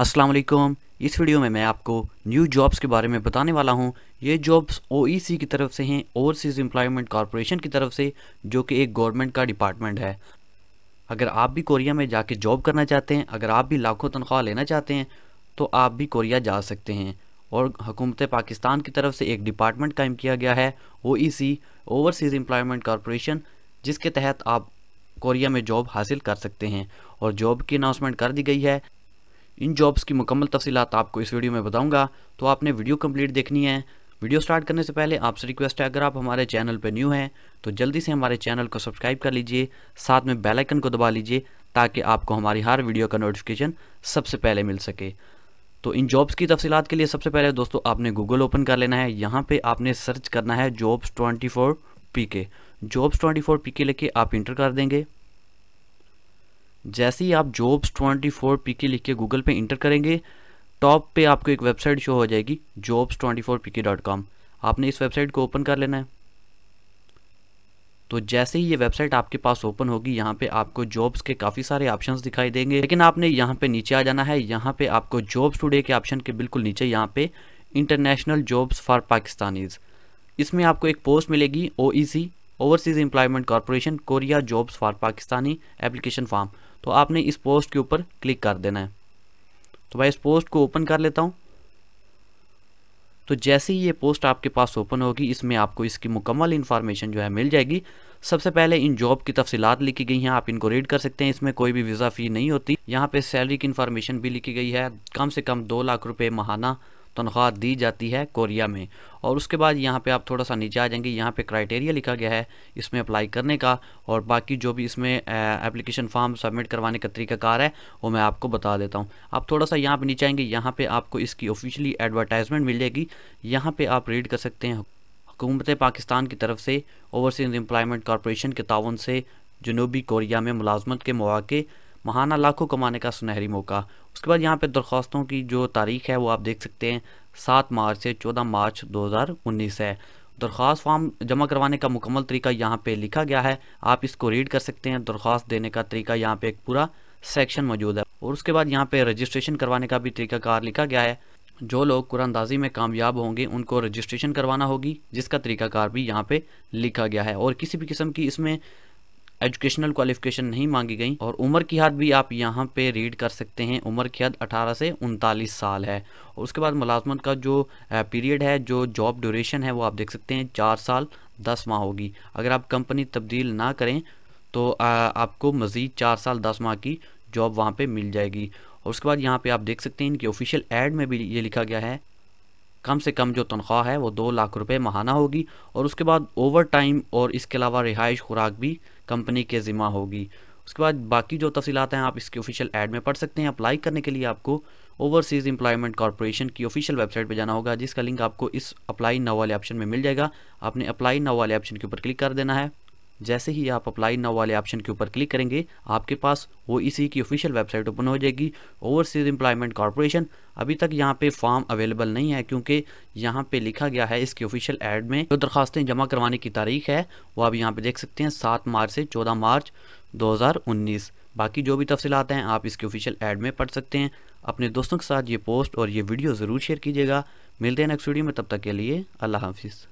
अस्सलाम वालेकुम इस वीडियो में मैं आपको न्यू जॉब्स के बारे में बताने वाला हूं ये जॉब्स ओईसी e की तरफ से हैं ओवरसीज़ एम्प्लॉयमेंट कॉरपोरेशन की तरफ से जो कि एक गवर्नमेंट का डिपार्टमेंट है अगर आप भी कोरिया में जाके जॉब करना चाहते हैं अगर आप भी लाखों तनख्वाह लेना चाहते हैं तो आप भी कोरिया जा सकते हैं और हुकूमत पाकिस्तान की तरफ से एक डिपार्टमेंट कायम किया गया है O E C overseas employment corporation जिसके तहत आप कोरिया में जॉब हासिल कर सकते हैं और जॉब की अनाउंसमेंट कर दी गई है इन जॉब्स की मुकम्मल तफसीत आपको इस वीडियो में बताऊँगा तो आपने वीडियो कम्प्लीट देखनी है वीडियो स्टार्ट करने से पहले आपसे रिक्वेस्ट है अगर आप हमारे चैनल पर न्यू हैं तो जल्दी से हमारे चैनल को सब्सक्राइब कर लीजिए साथ में बेल आइकन को दबा लीजिए ताकि आपको हमारी हर वीडियो का नोटिफिकेशन सबसे पहले मिल सके तो इन जॉब्स की तफसीत के लिए सबसे पहले दोस्तों आपने गूगल ओपन कर लेना है यहाँ पे आपने सर्च करना है jobs twenty four P K jobs twenty four P K लेके आप इंटर कर देंगे जैसे ही आप जॉब्स ट्वेंटी फोर पी के लिख के गूगल पे इंटर करेंगे टॉप पे आपको एक वेबसाइट शो हो जाएगी jobs twenty four P K dot com आपने इस वेबसाइट को ओपन कर लेना है तो जैसे ही ये वेबसाइट आपके पास ओपन होगी यहाँ पे आपको जॉब्स के काफ़ी सारे ऑप्शंस दिखाई देंगे लेकिन आपने यहाँ पे नीचे आ जाना है यहाँ पे आपको जॉब्स टुडे के ऑप्शन के बिल्कुल नीचे यहाँ पे इंटरनेशनल जॉब्स फॉर पाकिस्तानीज़ इसमें आपको एक पोस्ट मिलेगी O overseas employment corporation Korea jobs for Pakistani application form तो आपने इस पोस्ट के ऊपर क्लिक कर देना है तो मैं इस पोस्ट को ओपन कर लेता हूँ तो जैसे ही ये पोस्ट आपके पास ओपन होगी इसमें आपको इसकी मुकम्मल इन्फॉर्मेशन जो है मिल जाएगी सबसे पहले इन जॉब की तफसीत लिखी गई हैं आप इनको रीड कर सकते हैं इसमें कोई भी वीज़ा फ़ी नहीं होती यहाँ पे सैलरी की इन्फॉर्मेशन भी लिखी गई है कम से कम दो लाख रुपए महाना तनख्वाह दी जाती है कोरिया में और उसके बाद यहाँ पे आप थोड़ा सा नीचे आ जाएंगे यहाँ पे क्राइटेरिया लिखा गया है इसमें अप्लाई करने का और बाकी जो भी इसमें एप्लीकेशन फॉर्म सबमिट करवाने का तरीकाकार है वो मैं आपको बता देता हूँ आप थोड़ा सा यहाँ पे नीचे आएंगे यहाँ पे आपको इसकी ऑफिशियली एडवर्टाइजमेंट मिल जाएगी यहाँ पर आप रीड कर सकते हैं हुकूमत पाकिस्तान की तरफ से ओवरसीज एम्प्लॉयमेंट कॉरपोरेशन के तान से जनूबी कोरिया में मुलाजमत के मौाक़े महाना लाखों कमाने का सुनहरी मौका उसके बाद यहाँ पे दरख्वास्तों की जो तारीख है वो आप देख सकते हैं सात मार्च से चौदह मार्च उन्नीस है दरख्वास्त फॉर्म जमा करवाने का मुकम्मल तरीका यहाँ पे लिखा गया है आप इसको रीड कर सकते हैं दरख्वास्त देने का तरीका यहाँ पे एक पूरा सेक्शन मौजूद है और उसके बाद यहाँ पे रजिस्ट्रेशन करवाने का भी तरीकाकार लिखा गया है जो लोग कुरानदाजी में कामयाब होंगे उनको रजिस्ट्रेशन करवाना होगी जिसका तरीकाकार भी यहाँ पे लिखा गया है और किसी भी किस्म की इसमें एजुकेशनल क्वालिफिकेशन नहीं मांगी गई और उम्र की हद भी आप यहाँ पे रीड कर सकते हैं उम्र की हद 18 से उनतालीस साल है और उसके बाद मुलाजमत का जो पीरियड है जो जॉब ड्यूरेशन है वो आप देख सकते हैं चार साल दस माह होगी अगर आप कंपनी तब्दील ना करें तो आपको मज़ीद चार साल दस माह की जॉब वहाँ पर मिल जाएगी और उसके बाद यहाँ पर आप देख सकते हैं इनकी ऑफिशियल एड में भी ये लिखा गया है कम से कम जो तनख्वाह है वो दो लाख रुपए महाना होगी और उसके बाद ओवर टाइम और इसके अलावा रिहाइश खुराक भी कंपनी के ज़िम्मा होगी उसके बाद बाकी जो तफसीत हैं आप इसके ऑफिशियल एड में पढ़ सकते हैं अप्लाई करने के लिए आपको ओवरसीज़ एम्प्लॉयमेंट कॉरपोरेशन की ऑफिशियल वेबसाइट पर जाना होगा जिसका लिंक आपको इस अप्लाई नाव वाले ऑप्शन में मिल जाएगा आपने अप्लाई नाव वाले ऑप्शन के ऊपर क्लिक कर देना है जैसे ही आप अप्लाई नाउ वाले ऑप्शन के ऊपर क्लिक करेंगे आपके पास वो इसी की ऑफिशियल वेबसाइट ओपन हो जाएगी ओवरसीज एम्प्लॉयमेंट कॉरपोरेशन अभी तक यहाँ पे फॉर्म अवेलेबल नहीं है क्योंकि यहाँ पे लिखा गया है इसके ऑफिशियल एड में जो दरखास्तें जमा करवाने की तारीख है वो आप यहाँ पे देख सकते हैं सात मार्च से चौदह मार्च उन्नीस बाकी जो भी तफसीत हैं आप इसके ऑफिशियल ऐड में पढ़ सकते हैं अपने दोस्तों के साथ ये पोस्ट और ये वीडियो ज़रूर शेयर कीजिएगा मिलते हैं नेक्स्ट वीडियो में तब तक के लिए अल्लाह हाफिज़